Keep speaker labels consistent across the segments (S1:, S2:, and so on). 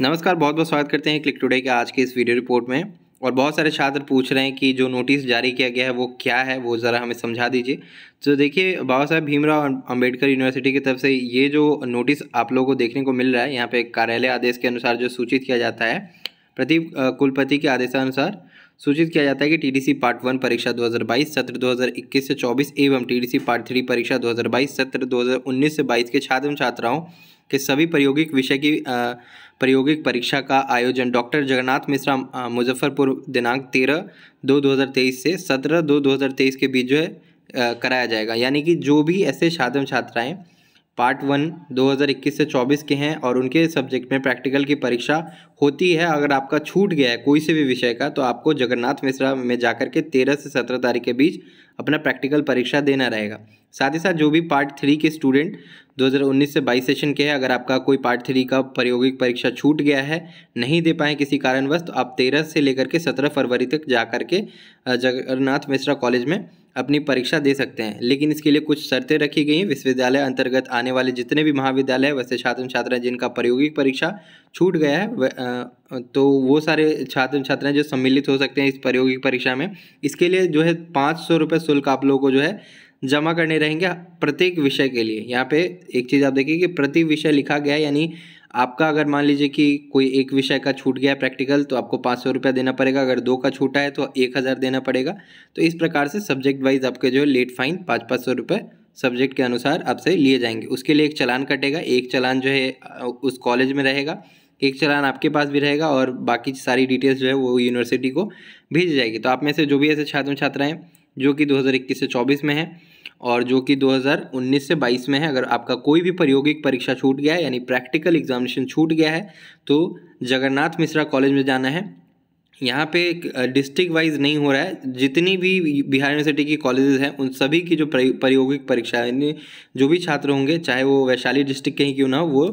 S1: नमस्कार बहुत बहुत स्वागत करते हैं क्लिक टुडे के आज के इस वीडियो रिपोर्ट में और बहुत सारे छात्र पूछ रहे हैं कि जो नोटिस जारी किया गया है वो क्या है वो ज़रा हमें समझा दीजिए तो देखिए बाबा साहेब भीमराव अं- अंबेडकर यूनिवर्सिटी की तरफ से ये जो नोटिस आप लोगों को देखने को मिल रहा है यहाँ पे कार्यालय आदेश के अनुसार जो सूचित किया जाता है प्रदीप कुलपति के आदेशानुसार सूचित किया जाता है कि टीडीसी पार्ट वन परीक्षा 2022 सत्र 2021 से 24 एवं टीडीसी पार्ट थ्री परीक्षा 2022 सत्र 2019 से 22 के छात्र एवं छात्राओं के सभी प्रायोगिक विषय की प्रायोगिक परीक्षा का आयोजन डॉक्टर जगन्नाथ मिश्रा मुजफ्फरपुर दिनांक तेरह दो दो से सत्रह दो दो के बीच जो है कराया जाएगा यानी कि जो भी ऐसे छात्र छात्राएँ पार्ट वन 2021 से 24 के हैं और उनके सब्जेक्ट में प्रैक्टिकल की परीक्षा होती है अगर आपका छूट गया है कोई से भी विषय का तो आपको जगन्नाथ मिश्रा में जाकर के 13 से 17 तारीख के बीच अपना प्रैक्टिकल परीक्षा देना रहेगा साथ ही साथ जो भी पार्ट थ्री के स्टूडेंट 2019 से 22 सेशन के हैं अगर आपका कोई पार्ट थ्री का प्रायोगिक परीक्षा छूट गया है नहीं दे पाए किसी कारणवश तो आप तेरह से लेकर के सत्रह फरवरी तक जा के जगन्नाथ मिश्रा कॉलेज में अपनी परीक्षा दे सकते हैं लेकिन इसके लिए कुछ शर्तें रखी गई हैं विश्वविद्यालय अंतर्गत आने वाले जितने भी महाविद्यालय वैसे छात्र छात्राएं जिनका प्रायोगिक परीक्षा छूट गया है तो वो सारे छात्र छात्राएं जो सम्मिलित हो सकते हैं इस प्रायोगिक परीक्षा में इसके लिए जो है पाँच सौ रुपये शुल्क आप लोगों को जो है जमा करने रहेंगे प्रत्येक विषय के लिए यहाँ पे एक चीज़ आप देखिए कि प्रति विषय लिखा गया यानी आपका अगर मान लीजिए कि कोई एक विषय का छूट गया प्रैक्टिकल तो आपको पाँच सौ रुपया देना पड़ेगा अगर दो का छूटा है तो एक हज़ार देना पड़ेगा तो इस प्रकार से सब्जेक्ट वाइज आपके जो है लेट फाइन पाँच पाँच सौ रुपये सब्जेक्ट के अनुसार आपसे लिए जाएंगे उसके लिए एक चलान कटेगा एक चलान जो है उस कॉलेज में रहेगा एक चलान आपके पास भी रहेगा और बाकी सारी डिटेल्स जो है वो यूनिवर्सिटी को भेजी जाएगी तो आप में से जो भी ऐसे छात्र छात्राएँ जो कि 2021 से 24 में है और जो कि 2019 से 22 में है अगर आपका कोई भी प्रायोगिक परीक्षा छूट गया है यानी प्रैक्टिकल एग्जामिनेशन छूट गया है तो जगन्नाथ मिश्रा कॉलेज में जाना है यहाँ पे डिस्ट्रिक्ट वाइज नहीं हो रहा है जितनी भी बिहार यूनिवर्सिटी की कॉलेजेस हैं उन सभी की जो प्रायोगिक परीक्षा यानी जो भी छात्र होंगे चाहे वो वैशाली डिस्ट्रिक्ट के ही क्यों ना हो वो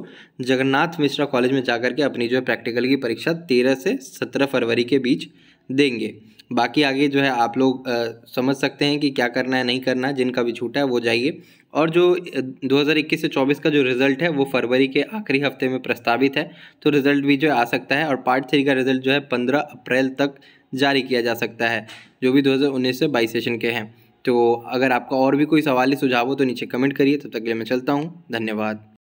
S1: जगन्नाथ मिश्रा कॉलेज में जा के अपनी जो है प्रैक्टिकल की परीक्षा तेरह से सत्रह फरवरी के बीच देंगे बाकी आगे जो है आप लोग समझ सकते हैं कि क्या करना है नहीं करना है जिनका भी छूटा है वो जाइए और जो 2021 से 24 का जो रिज़ल्ट है वो फरवरी के आखिरी हफ्ते में प्रस्तावित है तो रिज़ल्ट भी जो है आ सकता है और पार्ट थ्री का रिज़ल्ट जो है पंद्रह अप्रैल तक जारी किया जा सकता है जो भी 2019 से 22 सेशन के हैं तो अगर आपका और भी कोई सवाल सुझाव हो तो नीचे कमेंट करिए तब तक के लिए मैं चलता हूँ धन्यवाद